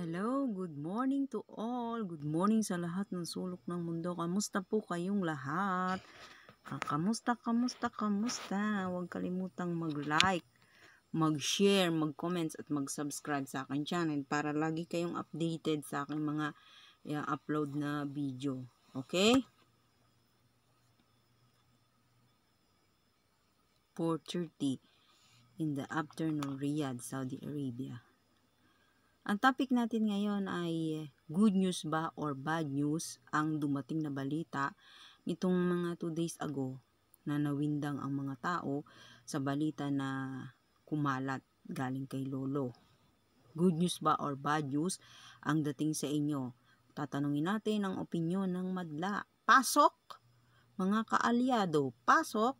Hello, good morning to all. Good morning sa lahat ng sulok ng mundo. Kamusta po kayong lahat? Ah, kamusta, kamusta, kamusta? Huwag kalimutang mag-like, mag-share, mag-comments at mag-subscribe sa akin channel para lagi kayong updated sa aking mga uh, upload na video. Okay? Four thirty in the afternoon, Riyadh, Saudi Arabia. Ang topic natin ngayon ay good news ba or bad news ang dumating na balita nitong mga 2 days ago na nawindang ang mga tao sa balita na kumalat galing kay Lolo. Good news ba or bad news ang dating sa inyo? Tatanungin natin ang opinyon ng madla. Pasok! Mga kaalyado, pasok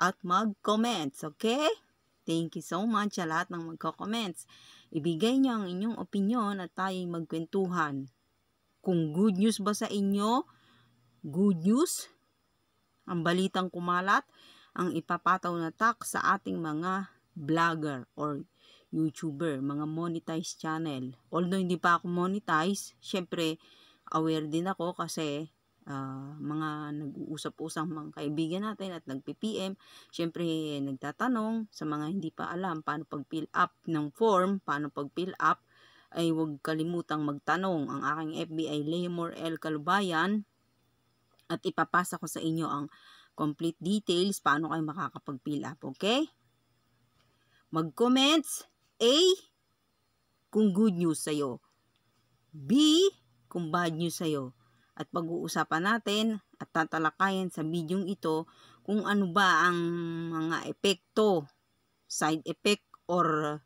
at mag-comments, okay? Thank you so much sa lahat ng magko-comments. Ibigay niyo ang inyong opinion at tayo'y magkwentuhan. Kung good news ba sa inyo, good news, ang balitang kumalat, ang ipapataw na tax sa ating mga vlogger or YouTuber, mga monetized channel. Although hindi pa ako monetize, syempre aware din ako kasi uh, mga nag-uusap-usap mga kaibigan natin at nagpi-PM, syempre nagtatanong sa mga hindi pa alam paano pag-fill up ng form, paano pag-fill up, ay huwag kalimutang magtanong. Ang aking FB ay Leymore L. Kalubayan at ipapasa ko sa inyo ang complete details paano kayo makakapag-fill up, okay? Mag-comments, A, kung good news sa'yo. B, kung bad news sa'yo at pag-uusapan natin at tatalakayan sa bidyong ito kung ano ba ang mga epekto, side effect or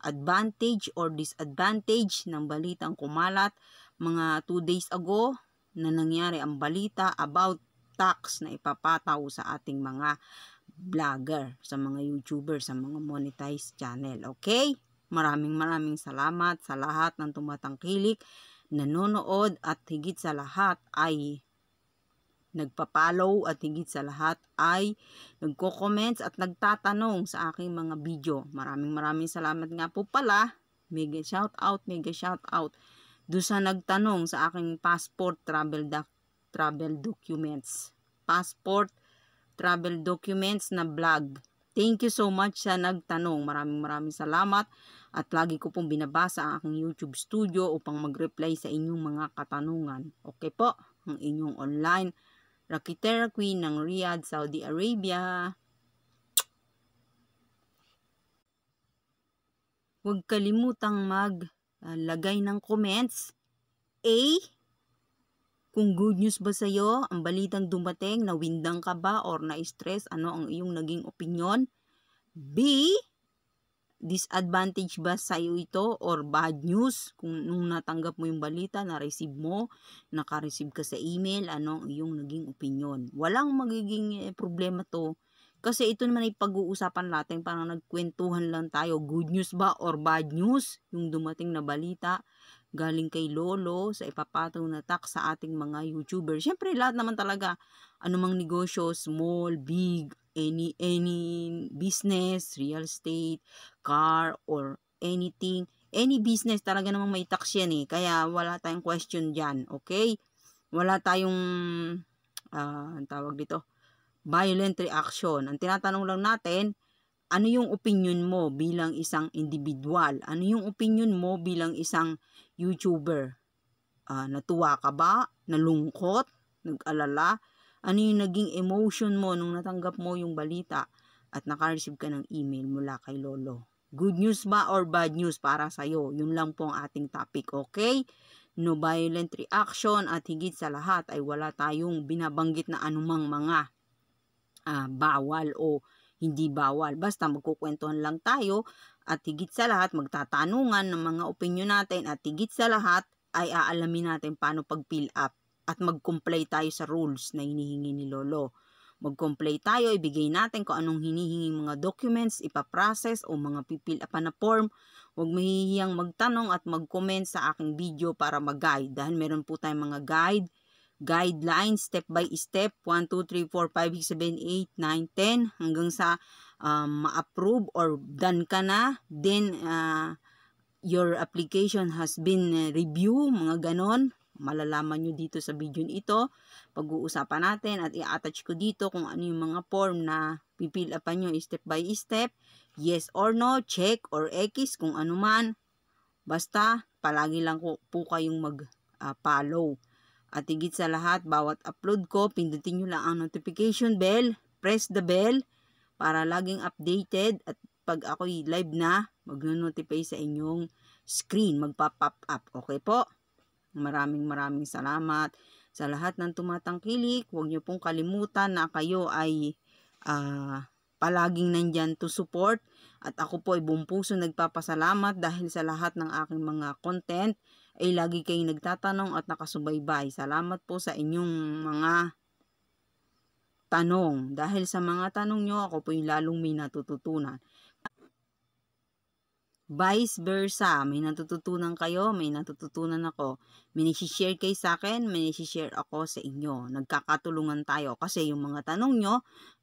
advantage or disadvantage ng balitang kumalat mga 2 days ago na nangyari ang balita about tax na ipapataw sa ating mga vlogger, sa mga YouTuber, sa mga monetized channel. Okay? Maraming maraming salamat sa lahat ng tumatangkilik nanonood at higit sa lahat ay nagpa-follow at higit sa lahat ay nagko-comments at nagtatanong sa aking mga video. Maraming maraming salamat nga po pala. Mega shout out, mega shout out do sa nagtanong sa aking passport travel doc travel documents. Passport travel documents na vlog. Thank you so much sa nagtanong. Maraming maraming salamat at lagi ko pong binabasa ang aking YouTube studio upang mag-reply sa inyong mga katanungan. Okay po, ang inyong online Rakitera Queen ng Riyadh, Saudi Arabia. Huwag kalimutang maglagay ah, ng comments. A kung good news ba sa'yo, ang balitang dumating, nawindang ka ba or na-stress, ano ang iyong naging opinion? B, disadvantage ba sa'yo ito or bad news? Kung nung natanggap mo yung balita, na-receive mo, naka-receive ka sa email, ano ang iyong naging opinion? Walang magiging eh, problema to. Kasi ito naman ay pag-uusapan natin, parang nagkwentuhan lang tayo, good news ba or bad news yung dumating na balita galing kay lolo, sa ipapatong na tax sa ating mga YouTuber. Siyempre, lahat naman talaga, anumang negosyo, small, big, any, any business, real estate, car, or anything, any business, talaga namang may tax yan eh. Kaya, wala tayong question dyan, okay? Wala tayong, uh, ah, ang tawag dito, violent reaction. Ang tinatanong lang natin, ano yung opinion mo bilang isang individual? Ano yung opinion mo bilang isang YouTuber? Uh, natuwa ka ba? Nalungkot? Nag-alala? Ano yung naging emotion mo nung natanggap mo yung balita at nakareceive ka ng email mula kay Lolo? Good news ba or bad news para sa'yo? Yun lang po ang ating topic, okay? No violent reaction at higit sa lahat ay wala tayong binabanggit na anumang mga uh, bawal o hindi bawal. Basta magkukwentuhan lang tayo at higit sa lahat magtatanungan ng mga opinion natin at higit sa lahat ay aalamin natin paano pag-fill up at mag-comply tayo sa rules na hinihingi ni Lolo. Mag-comply tayo, ibigay natin kung anong hinihingi mga documents, ipaprocess o mga pipil up na form. Huwag mahihiyang magtanong at mag-comment sa aking video para mag-guide dahil meron po tayong mga guide guideline step by step 1, 2, 3, 4, 5, 6, 7, 8, 9, 10 hanggang sa um, ma-approve or done ka na then uh, your application has been uh, review mga ganon malalaman nyo dito sa video ito pag-uusapan natin at i-attach ko dito kung ano yung mga form na pipill upan nyo step by step yes or no, check or X kung ano man basta palagi lang po kayong mag-follow uh, ah, follow at higit sa lahat, bawat upload ko, pindutin nyo lang ang notification bell, press the bell, para laging updated at pag ako'y live na, mag-notify sa inyong screen, magpa-pop up. Okay po? Maraming maraming salamat sa lahat ng tumatangkilik. Huwag niyo pong kalimutan na kayo ay uh, palaging nandyan to support. At ako po ay buong puso nagpapasalamat dahil sa lahat ng aking mga content ay lagi kayong nagtatanong at nakasubaybay. Salamat po sa inyong mga tanong. Dahil sa mga tanong nyo, ako po yung lalong may natututunan. Vice versa, may natututunan kayo, may natututunan ako. May share kayo sa akin, may share ako sa inyo. Nagkakatulungan tayo kasi yung mga tanong nyo,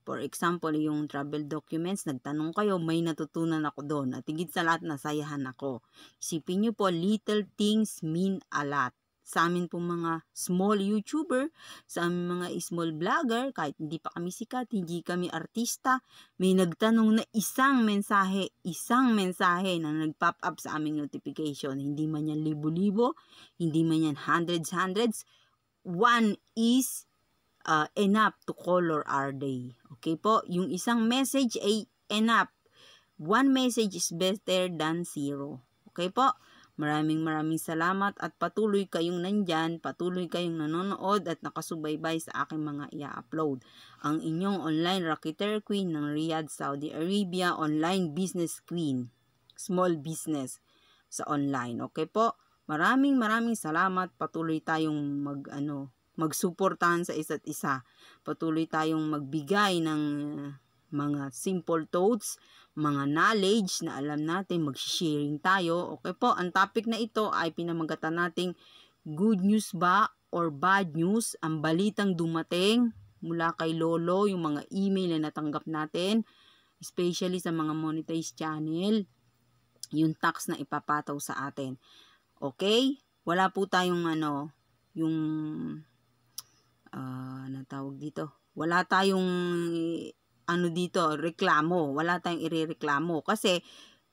for example, yung travel documents, nagtanong kayo, may natutunan ako doon. At higit sa lahat, nasayahan ako. Isipin nyo po, little things mean a lot sa amin pong mga small YouTuber, sa amin mga small vlogger, kahit hindi pa kami sikat, hindi kami artista, may nagtanong na isang mensahe, isang mensahe na nag-pop up sa aming notification. Hindi man yan libo-libo, hindi man yan hundreds-hundreds, one is uh, enough to color our day. Okay po, yung isang message ay enough. One message is better than zero. Okay po? Maraming maraming salamat at patuloy kayong nandyan, patuloy kayong nanonood at nakasubaybay sa aking mga i-upload. Ang inyong online racketeer queen ng Riyadh, Saudi Arabia, online business queen, small business sa online. Okay po? Maraming maraming salamat. Patuloy tayong mag ano, magsuportahan sa isa't isa. Patuloy tayong magbigay ng ah, mga simple toads mga knowledge na alam natin, mag-sharing tayo. Okay po, ang topic na ito ay pinamagatan nating good news ba or bad news, ang balitang dumating mula kay Lolo, yung mga email na natanggap natin, especially sa mga monetized channel, yung tax na ipapataw sa atin. Okay? Wala po tayong ano, yung uh, ano tawag dito, wala tayong ano dito, reklamo. Wala tayong irereklamo. Kasi,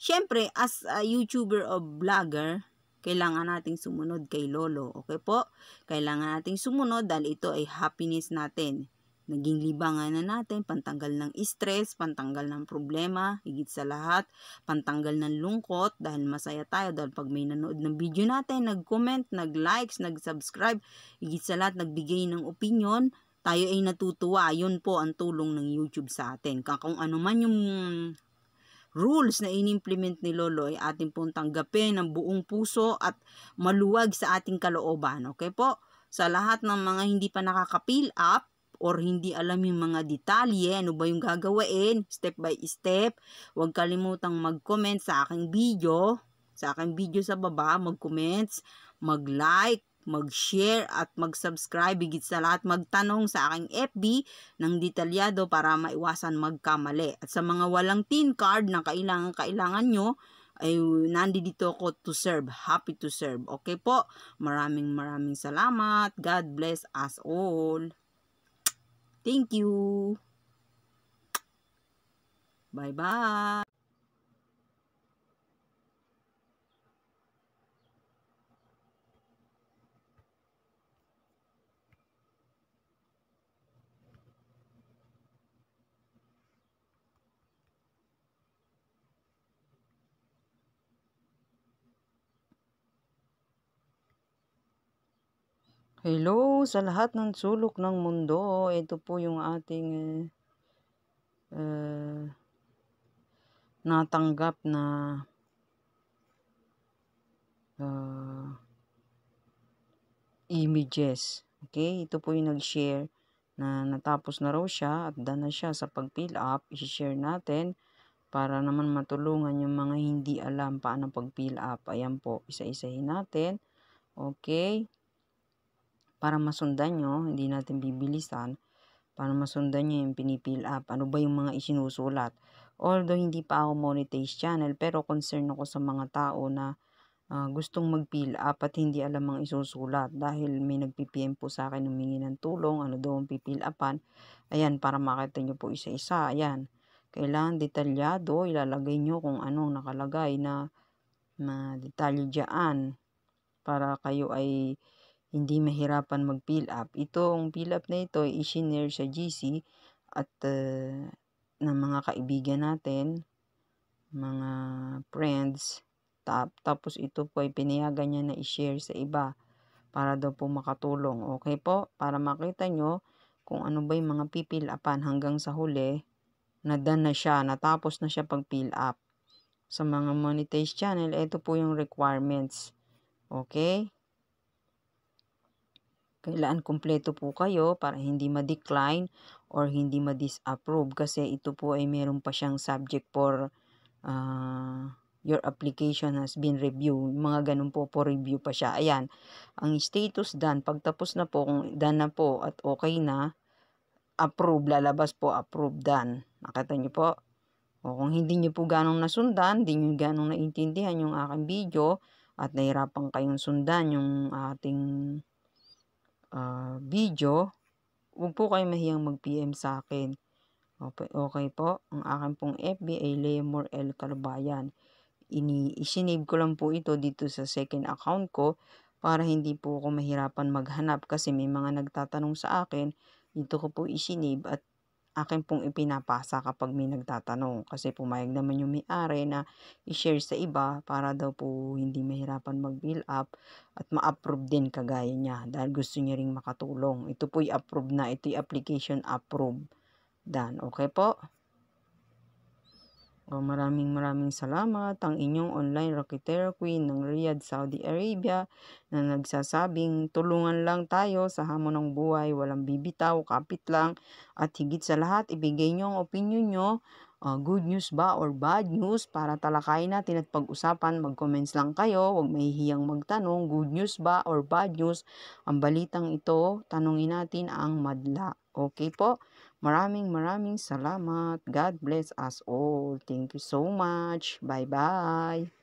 syempre, as a YouTuber o vlogger, kailangan nating sumunod kay Lolo. Okay po? Kailangan nating sumunod dahil ito ay happiness natin. Naging libangan na natin, pantanggal ng stress, pantanggal ng problema, higit sa lahat, pantanggal ng lungkot dahil masaya tayo dahil pag may nanood ng video natin, nag-comment, nag-likes, nag-subscribe, higit sa lahat, nagbigay ng opinion, tayo ay natutuwa. Yun po ang tulong ng YouTube sa atin. Kung ano man yung rules na inimplement ni Lolo ay atin pong tanggapin ng buong puso at maluwag sa ating kalooban. Okay po? Sa lahat ng mga hindi pa nakaka-fill up, or hindi alam yung mga detalye, ano ba yung gagawin, step by step. Huwag kalimutang mag-comment sa aking video, sa aking video sa baba, mag-comments, mag-like, mag-share at mag-subscribe higit sa lahat magtanong sa aking FB ng detalyado para maiwasan magkamali. At sa mga walang tin card na kailangan-kailangan nyo, ay nandito ko to serve. Happy to serve. Okay po? Maraming maraming salamat. God bless us all. Thank you. Bye-bye. Hello sa lahat ng sulok ng mundo. Ito po yung ating uh, natanggap na uh, images. Okay, ito po yung nag-share na natapos na raw siya at done na siya sa pag-fill up. I-share natin para naman matulungan yung mga hindi alam paano pag-fill up. Ayan po, isa-isahin natin. Okay para masundan nyo, hindi natin bibilisan, para masundan nyo yung pinipill up, ano ba yung mga isinusulat. Although hindi pa ako monetize channel, pero concern ako sa mga tao na uh, gustong mag-fill up at hindi alam ang isusulat dahil may nag-PPM po sa akin humingi ng tulong, ano daw ang pipill upan. Ayan, para makita nyo po isa-isa. Ayan, kailangan detalyado, ilalagay nyo kung anong nakalagay na, na detalye dyan para kayo ay hindi mahirapan mag-fill up. Itong fill up na ito, isinare sa GC at uh, ng mga kaibigan natin, mga friends, tap, tapos ito po ay pinayagan niya na i-share sa iba para daw po makatulong. Okay po? Para makita nyo kung ano ba yung mga pipil upan hanggang sa huli, nadan na siya, natapos na siya pag-fill up. Sa mga monetize channel, ito po yung requirements. Okay? kailan kumpleto po kayo para hindi ma-decline or hindi ma-disapprove kasi ito po ay meron pa siyang subject for uh, your application has been reviewed. Mga ganun po, po review pa siya. Ayan, ang status done, pagtapos na po, kung done na po at okay na, approve, lalabas po, approve done. Nakita niyo po? O kung hindi niyo po ganong nasundan, hindi niyo ganong naintindihan yung aking video at nahirapan kayong sundan yung ating uh, video, huwag po kayo mahiyang mag-PM sa akin. Okay, okay po, ang akin pong FB ay Leomore L. Carbayan. Ini, isinave ko lang po ito dito sa second account ko para hindi po ako mahirapan maghanap kasi may mga nagtatanong sa akin. Dito ko po isinave at akin pong ipinapasa kapag may nagtatanong kasi pumayag naman yung may-ari na i-share sa iba para daw po hindi mahirapan mag build up at ma-approve din kagaya niya dahil gusto niya ring makatulong. Ito po po'y approve na, ito'y application approve. Done. Okay po? O oh, maraming maraming salamat ang inyong online rocketeer queen ng Riyadh, Saudi Arabia na nagsasabing tulungan lang tayo sa hamon ng buhay, walang bibitaw, kapit lang at higit sa lahat ibigay niyo ang opinion niyo, uh, good news ba or bad news para talakayin natin at pag-usapan. Mag-comments lang kayo, huwag mahihiyang magtanong good news ba or bad news. Ang balitang ito, tanungin natin ang madla. Okay po? Maraming maraming salamat. God bless us all. Thank you so much. Bye-bye.